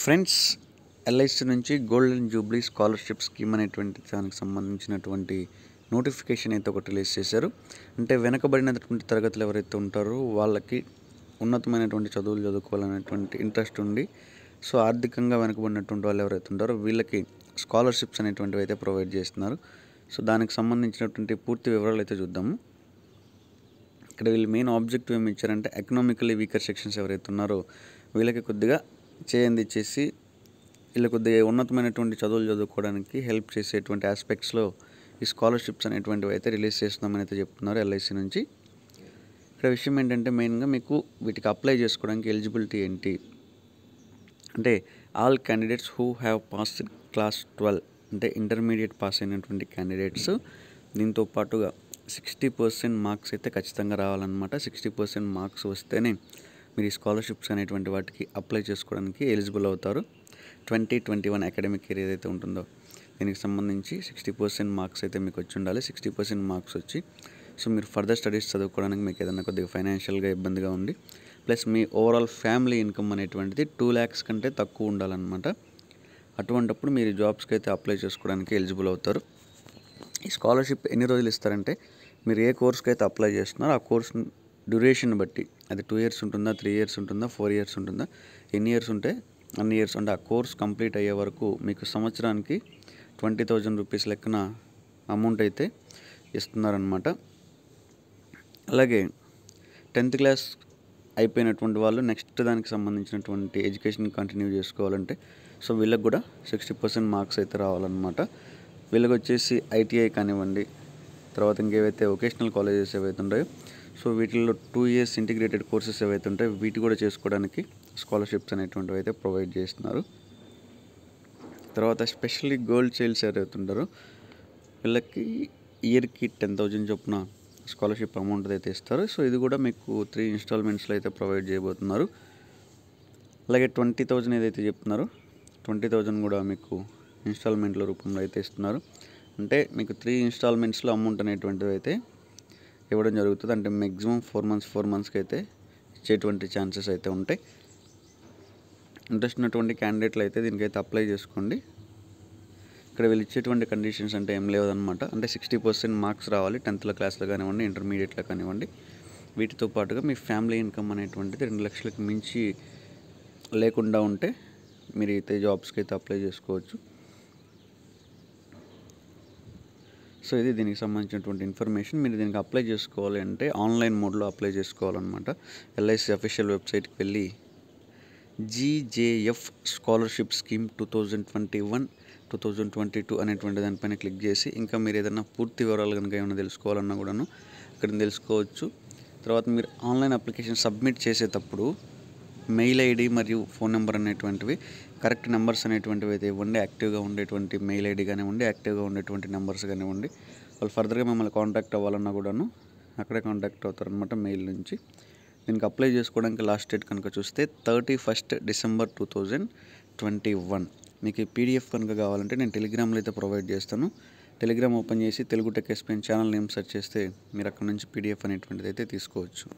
friends LIC నుంచి golden jubilee scholarship scheme అనేటువంటి దానికి సంబంధించినటువంటి నోటిఫికేషన్ అయితే ఒకటి రిలీజ్ చేశారు అంటే వెనకబడినటువంటి తరగతులు ఎవరైతే ఉంటారో వాళ్ళకి ఉన్నతమైనటువంటి చదువులు చదువుకోవాలనేటువంటి ఇంట్రెస్ట్ ఉండి సో ఆర్థికంగా వెనకబడినటువంటి వాళ్ళు ఎవరైతే ఉంటారో వీళ్ళకి స్కాలర్షిప్స్ అనేటువంటివి అయితే ప్రొవైడ్ చేస్తున్నారు సో దానికి సంబంధించినటువంటి పూర్తి వివరాలు అయితే చూద్దాము ఇక్కడ వీళ్ళు మెయిన్ ఆబ్జెక్టివ్ ఏమి ఇచ్చారంటే ఎకనామికలీ వీకర్ సెక్షన్స్ ఎవరైతే ఉన్నారో వీళ్ళకి కొద్దిగా చేయంది ఇచ్చేసి వీళ్ళు కొద్దిగా ఉన్నతమైనటువంటి చదువులు చదువుకోవడానికి హెల్ప్ చేసేటువంటి ఆస్పెక్ట్స్లో ఈ స్కాలర్షిప్స్ అనేటువంటివి అయితే రిలీజ్ చేస్తున్నామని అయితే చెప్తున్నారు ఎల్ఐసి నుంచి ఇక్కడ విషయం ఏంటంటే మెయిన్గా మీకు వీటికి అప్లై చేసుకోవడానికి ఎలిజిబిలిటీ ఏంటి అంటే all candidates who have pass class twelve అంటే ఇంటర్మీడియట్ పాస్ అయినటువంటి క్యాండిడేట్స్ దీంతో పాటుగా సిక్స్టీ పర్సెంట్ మార్క్స్ అయితే ఖచ్చితంగా రావాలన్నమాట సిక్స్టీ పర్సెంట్ మార్క్స్ వస్తేనే మీరు ఈ స్కాలర్షిప్స్ అనేటువంటి వాటికి అప్లై చేసుకోవడానికి ఎలిజిబుల్ అవుతారు twenty twenty one academic year ఏదైతే ఉంటుందో దీనికి సంబంధించి సిక్స్టీ పర్సెంట్ మార్క్స్ అయితే మీకు వచ్చి ఉండాలి సిక్స్టీ పర్సెంట్ మార్క్స్ వచ్చి సో మీరు ఫర్దర్ స్టడీస్ చదువుకోవడానికి మీకు ఏదైనా కొద్దిగా ఫైనాన్షియల్గా ఇబ్బందిగా ఉండి ప్లస్ మీ ఓవరాల్ ఫ్యామిలీ ఇన్కమ్ అనేటువంటిది టూ ల్యాక్స్ కంటే తక్కువ ఉండాలన్నమాట అటువంటప్పుడు మీరు జాబ్స్కి అయితే అప్లై చేసుకోవడానికి ఎలిజిబుల్ అవుతారు ఈ స్కాలర్షిప్ ఎన్ని రోజులు ఇస్తారంటే మీరు ఏ కోర్స్కి అయితే అప్లై చేస్తున్నారో ఆ కోర్స్ డ్యూరేషన్ బట్టి అది టూ ఇయర్స్ ఉంటుందా త్రీ ఇయర్స్ ఉంటుందా ఫోర్ ఇయర్స్ ఉంటుందా ఎన్ని ఇయర్స్ ఉంటే అన్ని ఇయర్స్ అంటే ఆ కోర్స్ కంప్లీట్ అయ్యే వరకు మీకు సంవత్సరానికి ట్వంటీ థౌజండ్ రూపీస్ లెక్కన అమౌంట్ అయితే ఇస్తున్నారనమాట అలాగే టెన్త్ క్లాస్ అయిపోయినటువంటి వాళ్ళు నెక్స్ట్ దానికి సంబంధించినటువంటి ఎడ్యుకేషన్ కంటిన్యూ చేసుకోవాలంటే సో వీళ్ళకి కూడా సిక్స్టీ పర్సెంట్ మార్క్స్ అయితే రావాలన్నమాట వీళ్ళకి వచ్చేసి ఐటీఐ కానివ్వండి తర్వాత ఇంకేవైతే వొకేషనల్ కాలేజెస్ ఏవైతే ఉన్నాయో సో వీటిల్లో టూ ఇయర్స్ ఇంటిగ్రేటెడ్ కోర్సెస్ ఏవైతే ఉంటాయో వీటి కూడా చేసుకోవడానికి స్కాలర్షిప్స్ అనేటువంటివి అయితే ప్రొవైడ్ చేస్తున్నారు తర్వాత స్పెషల్లీ గర్ల్ చైల్డ్స్ ఎవరైతే ఉంటారో వీళ్ళకి ఇయర్కి టెన్ థౌజండ్ చొప్పున స్కాలర్షిప్ అమౌంట్ అయితే ఇస్తారు సో ఇది కూడా మీకు త్రీ ఇన్స్టాల్మెంట్స్లో అయితే ప్రొవైడ్ చేయబోతున్నారు అలాగే ట్వంటీ థౌజండ్ ఏదైతే చెప్తున్నారో ట్వంటీ థౌజండ్ కూడా మీకు ఇన్స్టాల్మెంట్ల రూపంలో అయితే ఇస్తున్నారు అంటే మీకు త్రీ ఇన్స్టాల్మెంట్స్లో అమౌంట్ అనేటువంటిది అయితే ఇవ్వడం జరుగుతుంది అంటే మ్యాక్సిమం ఫోర్ మంత్స్ ఫోర్ మంత్స్కి అయితే ఇచ్చేటువంటి ఛాన్సెస్ అయితే ఉంటాయి ఇంట్రెస్ట్ ఉన్నటువంటి క్యాండిడేట్లు అయితే దీనికైతే అప్లై చేసుకోండి ఇక్కడ వీళ్ళు ఇచ్చేటువంటి కండిషన్స్ అంటే ఏం లేవదనమాట అంటే సిక్స్టీ పర్సెంట్ మార్క్స్ రావాలి టెన్త్లో క్లాస్లో కానివ్వండి ఇంటర్మీడియట్లో కానివ్వండి వీటితో పాటుగా మీ ఫ్యామిలీ ఇన్కమ్ అనేటువంటిది రెండు లక్షలకు మించి లేకుండా ఉంటే మీరు అయితే జాబ్స్కి అయితే అప్లై చేసుకోవచ్చు సో ఇది దీనికి సంబంధించినటువంటి ఇన్ఫర్మేషన్ మీరు దీనికి అప్లై చేసుకోవాలి అంటే ఆన్లైన్ మోడ్లో అప్లై చేసుకోవాలన్నమాట ఎల్ఐసి అఫీషియల్ వెబ్సైట్కి వెళ్ళి GJF scholarship scheme two thousand twenty one two thousand twenty two అనేటువంటి దానిపైన క్లిక్ చేసి ఇంకా మీరు ఏదైనా పూర్తి వివరాలు కనుక ఏమైనా తెలుసుకోవాలన్నా కూడాను అక్కడ తెలుసుకోవచ్చు తర్వాత మీరు ఆన్లైన్ అప్లికేషన్ సబ్మిట్ చేసేటప్పుడు మెయిల్ ఐడి మరియు ఫోన్ నెంబర్ అనేటువంటివి కరెక్ట్ నెంబర్స్ అనేటువంటివి అయితే ఇవ్వండి యాక్టివ్గా ఉండేటువంటి మెయిల్ ఐడి కానివ్వండి యాక్టివ్గా ఉండేటువంటి నెంబర్స్ కానివ్వండి వాళ్ళు ఫర్దర్గా మిమ్మల్ని కాంటాక్ట్ అవ్వాలన్నా కూడాను అక్కడే కాంటాక్ట్ అవుతారనమాట మెయిల్ నుంచి దీనికి అప్లై చేసుకోవడానికి లాస్ట్ డేట్ కనుక చూస్తే thirty first December two thousand twenty one మీకు పీడిఎఫ్ కనుక కావాలంటే నేను టెలిగ్రామ్లో అయితే ప్రొవైడ్ చేస్తాను టెలిగ్రామ్ ఓపెన్ చేసి Telugu tech SPN channel name search చేస్తే మీరు అక్కడ నుంచి పీడిఎఫ్ అనేటువంటిది అయితే తీసుకోవచ్చు